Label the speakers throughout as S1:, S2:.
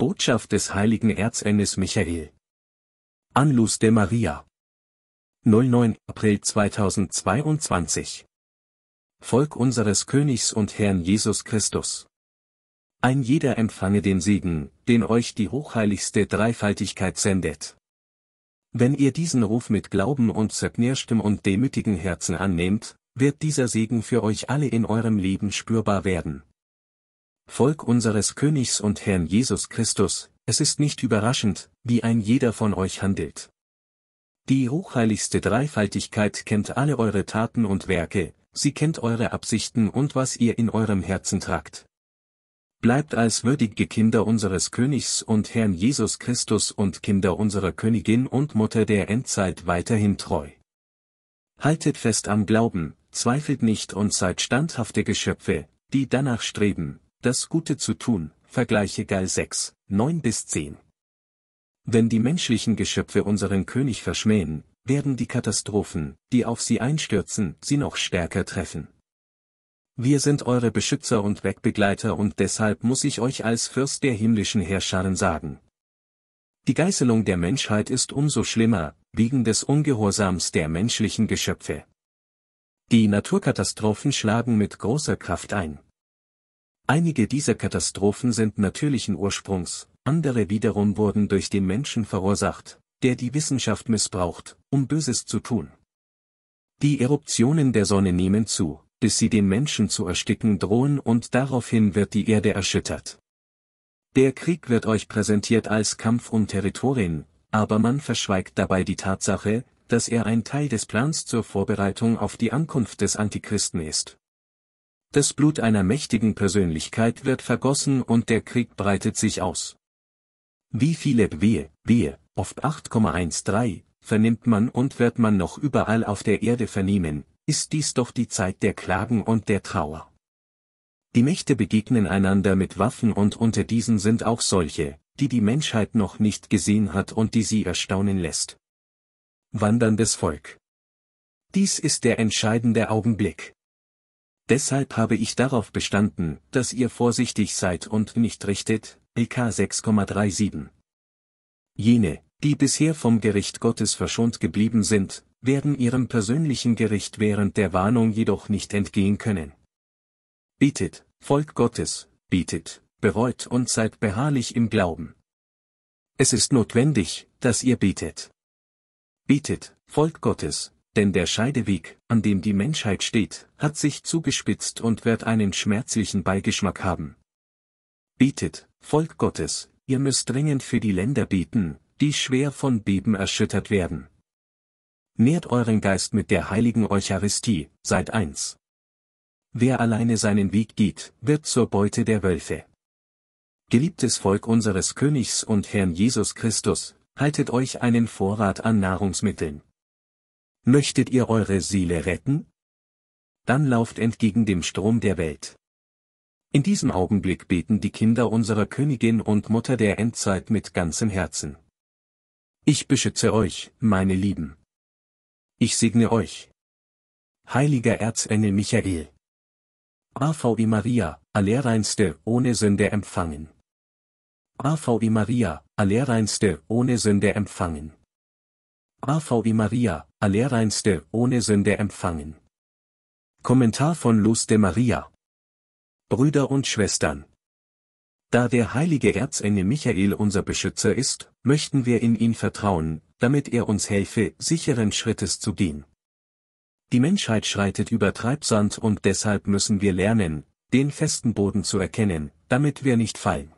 S1: Botschaft des heiligen Erzengels Michael. Anlus de Maria. 09. April 2022. Volk unseres Königs und Herrn Jesus Christus. Ein jeder empfange den Segen, den euch die hochheiligste Dreifaltigkeit sendet. Wenn ihr diesen Ruf mit Glauben und zerknirschtem und demütigen Herzen annehmt, wird dieser Segen für euch alle in eurem Leben spürbar werden. Volk unseres Königs und Herrn Jesus Christus, es ist nicht überraschend, wie ein jeder von euch handelt. Die hochheiligste Dreifaltigkeit kennt alle eure Taten und Werke, sie kennt eure Absichten und was ihr in eurem Herzen tragt. Bleibt als würdige Kinder unseres Königs und Herrn Jesus Christus und Kinder unserer Königin und Mutter der Endzeit weiterhin treu. Haltet fest am Glauben, zweifelt nicht und seid standhafte Geschöpfe, die danach streben, das Gute zu tun, vergleiche Gal 6, 9 bis 10. Wenn die menschlichen Geschöpfe unseren König verschmähen, werden die Katastrophen, die auf sie einstürzen, sie noch stärker treffen. Wir sind eure Beschützer und Wegbegleiter und deshalb muss ich euch als Fürst der himmlischen Herrscharen sagen. Die Geißelung der Menschheit ist umso schlimmer, wegen des Ungehorsams der menschlichen Geschöpfe. Die Naturkatastrophen schlagen mit großer Kraft ein. Einige dieser Katastrophen sind natürlichen Ursprungs, andere wiederum wurden durch den Menschen verursacht, der die Wissenschaft missbraucht, um Böses zu tun. Die Eruptionen der Sonne nehmen zu, bis sie den Menschen zu ersticken drohen und daraufhin wird die Erde erschüttert. Der Krieg wird euch präsentiert als Kampf um Territorien, aber man verschweigt dabei die Tatsache, dass er ein Teil des Plans zur Vorbereitung auf die Ankunft des Antichristen ist. Das Blut einer mächtigen Persönlichkeit wird vergossen und der Krieg breitet sich aus. Wie viele Wehe, Wehe, oft 8,13, vernimmt man und wird man noch überall auf der Erde vernehmen, ist dies doch die Zeit der Klagen und der Trauer. Die Mächte begegnen einander mit Waffen und unter diesen sind auch solche, die die Menschheit noch nicht gesehen hat und die sie erstaunen lässt. Wanderndes Volk. Dies ist der entscheidende Augenblick. Deshalb habe ich darauf bestanden, dass ihr vorsichtig seid und nicht richtet. LK 6,37. Jene, die bisher vom Gericht Gottes verschont geblieben sind, werden ihrem persönlichen Gericht während der Warnung jedoch nicht entgehen können. Betet, Volk Gottes, betet, bereut und seid beharrlich im Glauben. Es ist notwendig, dass ihr betet. Betet, Volk Gottes, denn der Scheideweg, an dem die Menschheit steht, hat sich zugespitzt und wird einen schmerzlichen Beigeschmack haben. Betet, Volk Gottes, ihr müsst dringend für die Länder beten, die schwer von Beben erschüttert werden. Nährt euren Geist mit der heiligen Eucharistie, seid eins. Wer alleine seinen Weg geht, wird zur Beute der Wölfe. Geliebtes Volk unseres Königs und Herrn Jesus Christus, haltet euch einen Vorrat an Nahrungsmitteln. Möchtet ihr eure Seele retten? Dann lauft entgegen dem Strom der Welt. In diesem Augenblick beten die Kinder unserer Königin und Mutter der Endzeit mit ganzem Herzen. Ich beschütze euch, meine Lieben. Ich segne euch. Heiliger Erzengel Michael. AVI Maria, Allerreinste, ohne Sünde empfangen. AVI Maria, Allerreinste, ohne Sünde empfangen. AVI Maria, Allerreinste, ohne Sünde empfangen. Kommentar von Luz de Maria. Brüder und Schwestern. Da der heilige Erzengel Michael unser Beschützer ist, möchten wir in ihn vertrauen, damit er uns helfe, sicheren Schrittes zu gehen. Die Menschheit schreitet über Treibsand und deshalb müssen wir lernen, den festen Boden zu erkennen, damit wir nicht fallen.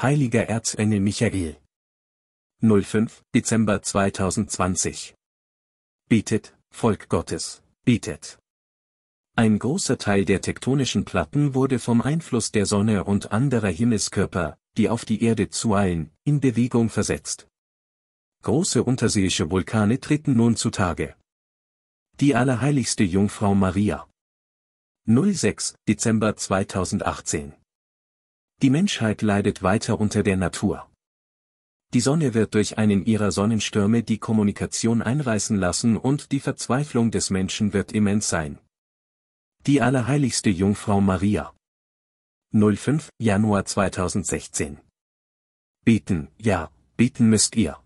S1: Heiliger Erzengel Michael. 05. Dezember 2020. Bietet, Volk Gottes, bietet. Ein großer Teil der tektonischen Platten wurde vom Einfluss der Sonne und anderer Himmelskörper, die auf die Erde zueilen, in Bewegung versetzt. Große unterseeische Vulkane treten nun zutage. Die allerheiligste Jungfrau Maria. 06. Dezember 2018. Die Menschheit leidet weiter unter der Natur. Die Sonne wird durch einen ihrer Sonnenstürme die Kommunikation einreißen lassen und die Verzweiflung des Menschen wird immens sein. Die allerheiligste Jungfrau Maria. 05. Januar 2016. Beten, ja, beten müsst ihr.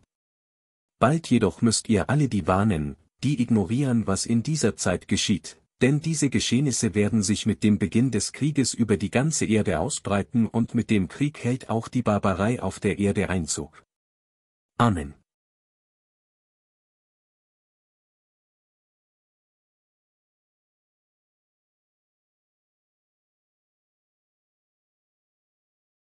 S1: Bald jedoch müsst ihr alle die warnen, die ignorieren, was in dieser Zeit geschieht, denn diese Geschehnisse werden sich mit dem Beginn des Krieges über die ganze Erde ausbreiten und mit dem Krieg hält auch die Barbarei auf der Erde Einzug. Amen.